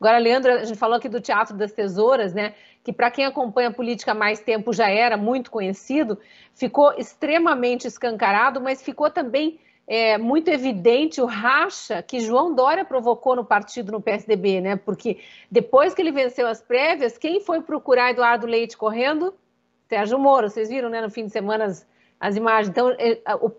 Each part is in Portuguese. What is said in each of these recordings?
Agora, Leandro, a gente falou aqui do Teatro das Tesouras, né? Que para quem acompanha a política há mais tempo já era muito conhecido, ficou extremamente escancarado, mas ficou também é, muito evidente o racha que João Dória provocou no partido no PSDB, né? Porque depois que ele venceu as prévias, quem foi procurar Eduardo Leite correndo? Sérgio Moro, vocês viram, né? No fim de semana as, as imagens. Então, é,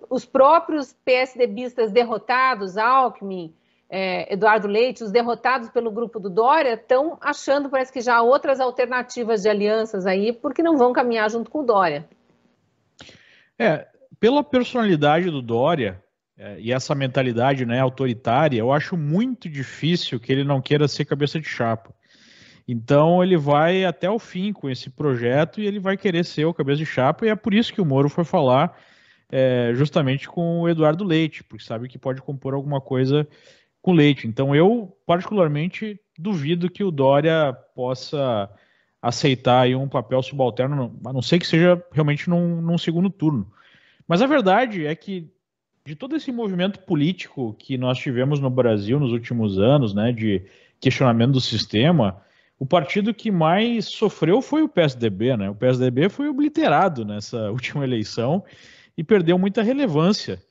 os próprios PSDBistas derrotados, Alckmin, é, Eduardo Leite, os derrotados pelo grupo do Dória, estão achando, parece que já há outras alternativas de alianças aí, porque não vão caminhar junto com o Dória. É, pela personalidade do Dória é, e essa mentalidade né, autoritária, eu acho muito difícil que ele não queira ser cabeça de chapa. Então ele vai até o fim com esse projeto e ele vai querer ser o cabeça de chapa, e é por isso que o Moro foi falar é, justamente com o Eduardo Leite, porque sabe que pode compor alguma coisa com leite. Então eu, particularmente, duvido que o Dória possa aceitar aí um papel subalterno, a não ser que seja realmente num, num segundo turno. Mas a verdade é que de todo esse movimento político que nós tivemos no Brasil nos últimos anos, né, de questionamento do sistema, o partido que mais sofreu foi o PSDB, né? O PSDB foi obliterado nessa última eleição e perdeu muita relevância.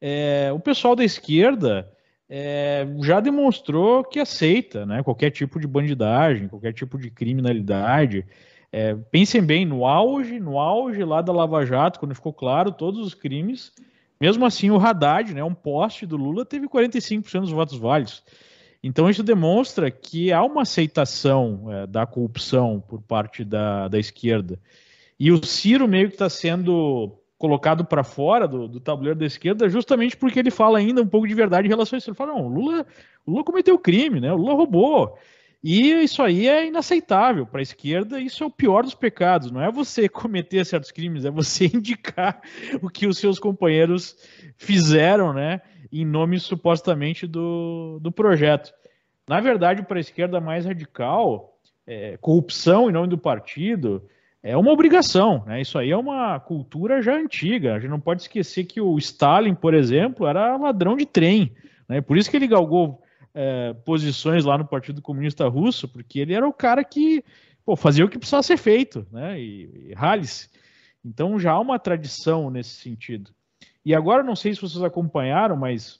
É, o pessoal da esquerda é, já demonstrou que aceita né, qualquer tipo de bandidagem, qualquer tipo de criminalidade. É, pensem bem, no auge, no auge lá da Lava Jato, quando ficou claro todos os crimes, mesmo assim o Haddad, né, um poste do Lula, teve 45% dos votos válidos. Então isso demonstra que há uma aceitação é, da corrupção por parte da, da esquerda. E o Ciro meio que está sendo colocado para fora do, do, tabuleiro da esquerda, justamente porque ele fala ainda um pouco de verdade em relação a isso. Ele fala: não, Lula, Lula cometeu crime, né? O Lula roubou. E isso aí é inaceitável para a esquerda, isso é o pior dos pecados. Não é você cometer certos crimes, é você indicar o que os seus companheiros fizeram, né? Em nome supostamente do, do projeto. Na verdade, para a esquerda mais radical, é, corrupção em nome do partido, é uma obrigação, né? Isso aí é uma cultura já antiga. A gente não pode esquecer que o Stalin, por exemplo, era ladrão de trem, né? Por isso que ele galgou é, posições lá no Partido Comunista Russo, porque ele era o cara que pô, fazia o que precisava ser feito, né? E, e rale-se. Então já há uma tradição nesse sentido. E agora, não sei se vocês acompanharam, mas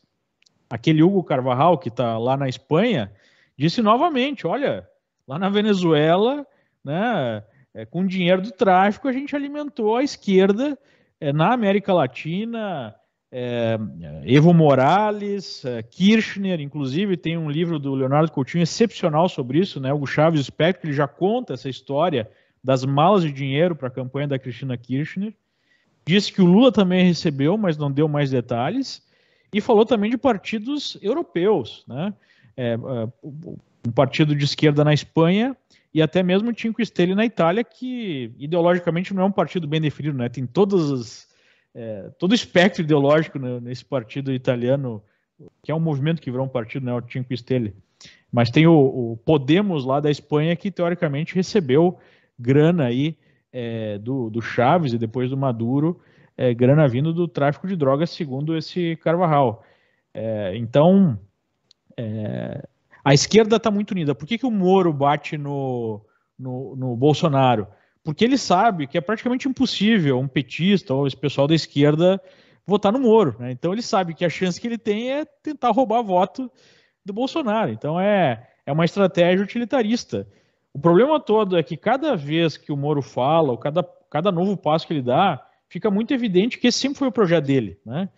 aquele Hugo Carvajal, que está lá na Espanha, disse novamente: olha, lá na Venezuela, né? É, com o dinheiro do tráfico, a gente alimentou a esquerda é, na América Latina, é, é Evo Morales, é, Kirchner, inclusive tem um livro do Leonardo Coutinho excepcional sobre isso, né? O Chaves Espectro, que ele já conta essa história das malas de dinheiro para a campanha da Cristina Kirchner. Disse que o Lula também recebeu, mas não deu mais detalhes. E falou também de partidos europeus, né? É, um é, partido de esquerda na Espanha e até mesmo o Cinco Stelle na Itália, que ideologicamente não é um partido bem definido, né? Tem todas é, todo o espectro ideológico né, nesse partido italiano, que é um movimento que virou um partido, né? O Cinque Stelle. Mas tem o, o Podemos lá da Espanha, que teoricamente recebeu grana aí é, do, do Chaves e depois do Maduro, é, grana vindo do tráfico de drogas, segundo esse Carvajal. É, então, é, a esquerda está muito unida. Por que, que o Moro bate no, no, no Bolsonaro? Porque ele sabe que é praticamente impossível um petista ou esse pessoal da esquerda votar no Moro. Né? Então ele sabe que a chance que ele tem é tentar roubar voto do Bolsonaro. Então é, é uma estratégia utilitarista. O problema todo é que cada vez que o Moro fala, ou cada, cada novo passo que ele dá, fica muito evidente que esse sempre foi o projeto dele. Né?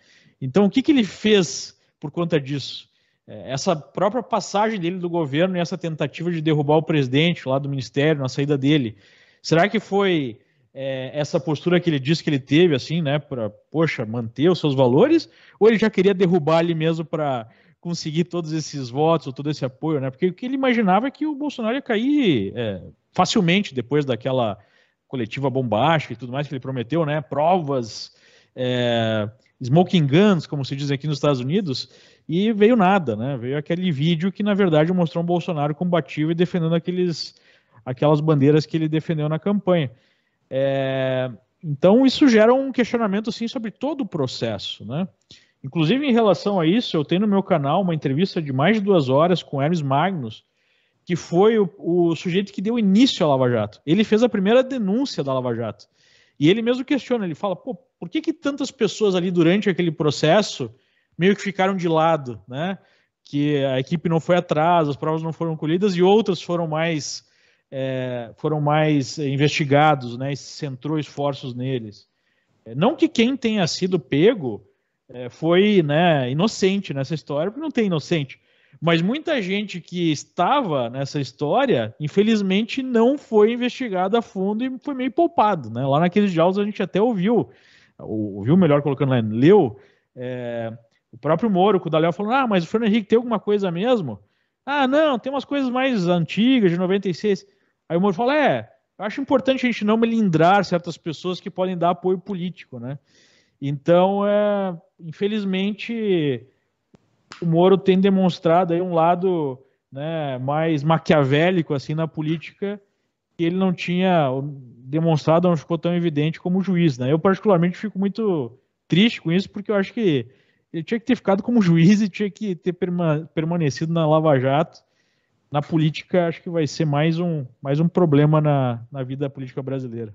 Então o que, que ele fez por conta disso? É, essa própria passagem dele do governo e essa tentativa de derrubar o presidente lá do ministério, na saída dele, será que foi é, essa postura que ele disse que ele teve, assim, né, para, poxa, manter os seus valores? Ou ele já queria derrubar ali mesmo para conseguir todos esses votos, ou todo esse apoio, né? Porque o que ele imaginava é que o Bolsonaro ia cair é, facilmente depois daquela coletiva bombástica e tudo mais que ele prometeu, né? Provas, é, smoking guns, como se diz aqui nos Estados Unidos. E veio nada, né? Veio aquele vídeo que, na verdade, mostrou um Bolsonaro combativo e defendendo aqueles, aquelas bandeiras que ele defendeu na campanha. É, então, isso gera um questionamento assim, sobre todo o processo. Né? Inclusive, em relação a isso, eu tenho no meu canal uma entrevista de mais de duas horas com Hermes Magnus, que foi o, o sujeito que deu início à Lava Jato. Ele fez a primeira denúncia da Lava Jato. E ele mesmo questiona, ele fala, pô, por que, que tantas pessoas ali durante aquele processo meio que ficaram de lado, né? Que a equipe não foi atrás, as provas não foram colhidas e outras foram mais é, foram mais investigados, né? E centrou esforços neles. É, não que quem tenha sido pego é, foi, né, inocente nessa história, porque não tem inocente. Mas muita gente que estava nessa história, infelizmente, não foi investigada a fundo e foi meio poupado. Né? Lá naqueles jaulas a gente até ouviu, ouviu melhor colocando lá, leu é, o próprio Moro, o Daléo falou: ah, mas o Fernando Henrique tem alguma coisa mesmo? Ah, não, tem umas coisas mais antigas, de 96. Aí o Moro falou: é, eu acho importante a gente não melindrar certas pessoas que podem dar apoio político, né? Então, é, infelizmente, o Moro tem demonstrado aí um lado né, mais maquiavélico assim na política que ele não tinha demonstrado, não ficou tão evidente como o juiz, né? Eu particularmente fico muito triste com isso porque eu acho que ele tinha que ter ficado como juiz e tinha que ter permanecido na Lava Jato. Na política, acho que vai ser mais um, mais um problema na, na vida política brasileira.